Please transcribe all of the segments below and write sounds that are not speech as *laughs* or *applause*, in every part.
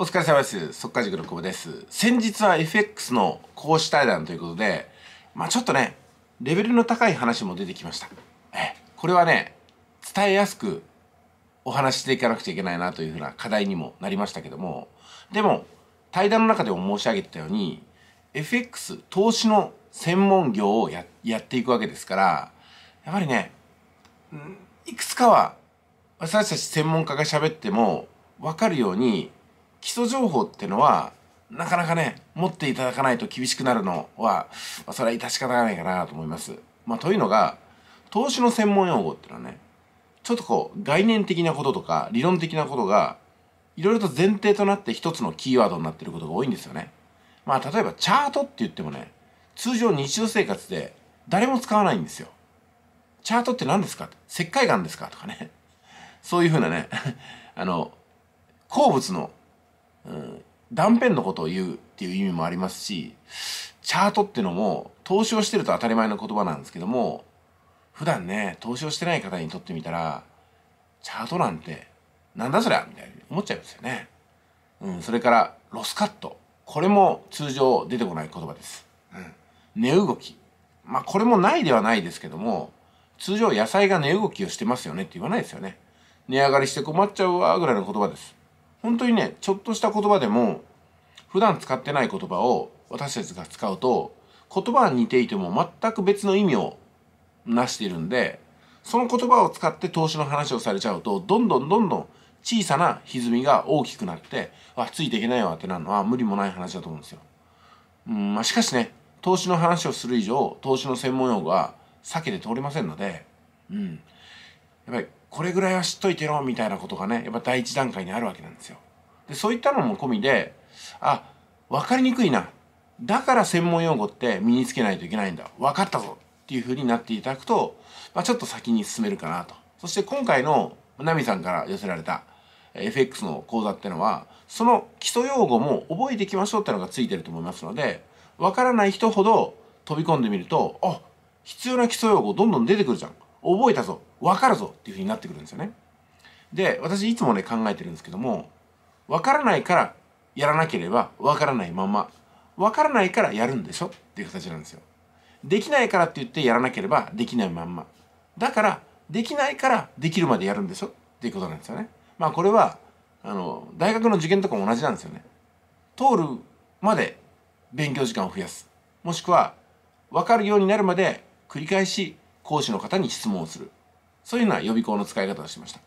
お疲れ様です。速稼塾の久保です。先日は FX の講師対談ということで、まあちょっとね、レベルの高い話も出てきました。えこれはね、伝えやすくお話していかなくちゃいけないなというふうな課題にもなりましたけども、でも、対談の中でも申し上げてたように、FX 投資の専門業をややっていくわけですから、やっぱりね、いくつかは私たち専門家が喋っても分かるように、基礎情報ってのは、なかなかね、持っていただかないと厳しくなるのは、まあ、それは致し方がないかなと思います。まあ、というのが、投資の専門用語っていうのはね、ちょっとこう、概念的なこととか、理論的なことが、いろいろと前提となって一つのキーワードになってることが多いんですよね。まあ、例えばチャートって言ってもね、通常日常生活で誰も使わないんですよ。チャートって何ですか石灰岩ですかとかね。そういうふうなね、*laughs* あの、鉱物のうん、断片のことを言うっていう意味もありますしチャートっていうのも投資をしてると当たり前の言葉なんですけども普段ね投資をしてない方にとってみたらチャートなんてなんだそりゃみたいに思っちゃいますよね。うん、それからロスカットこれも通常出てこない言葉です。うん、値動きまあこれもないではないですけども通常野菜が値動きをしてますよねって言わないですよね。値上がりして困っちゃうわぐらいの言葉です。本当にねちょっとした言葉でも普段使ってない言葉を私たちが使うと言葉は似ていても全く別の意味をなしているんでその言葉を使って投資の話をされちゃうとどんどんどんどん小さな歪みが大きくなってあついていけないわってなるのは無理もない話だと思うんですよ。うんまあ、しかしね投資の話をする以上投資の専門用語は避けて通りませんので、うん、やっぱりこれぐらいは知っといてろみたいなことがねやっぱ第一段階にあるわけなんですよ。でそういったのも込みであ分かりにくいなだから専門用語って身につけないといけないんだ分かったぞっていうふうになっていただくと、まあ、ちょっと先に進めるかなと。そして今回のナミさんから寄せられた FX の講座ってのはその基礎用語も覚えていきましょうってのがついてると思いますので分からない人ほど飛び込んでみるとあ必要な基礎用語どんどん出てくるじゃん覚えたぞ分かるぞっていうふうになってくるんですよねで私いつもね考えてるんですけども分からないからやらなければ分からないまま分からないからやるんでしょっていう形なんですよできないからって言ってやらなければできないまんまだからできないからできるまでやるんでしょっていうことなんですよねまあこれはあの大学の受験とかも同じなんですよね通るまで勉強時間を増やすもしくは分かるようになるまで繰り返し講師の方に質問をするそういうのは予備校の使い方をしました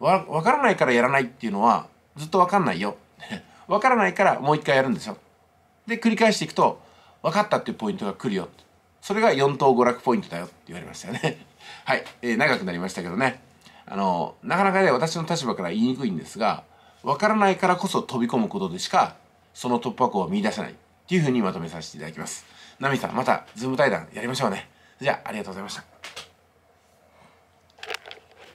わ分からないからやらないっていうのはずっとわかんないよ *laughs* わからないからもう一回やるんですよで繰り返していくと分かったっていうポイントが来るよそれが4等娯楽ポイントだよって言われましたよね *laughs* はい、えー、長くなりましたけどねあのなかなかね私の立場から言いにくいんですがわからないからこそ飛び込むことでしかその突破口を見出せないっていうふうにまとめさせていただきます。ナミさんまたズーム対談やりましょうね。じゃあありがとうございました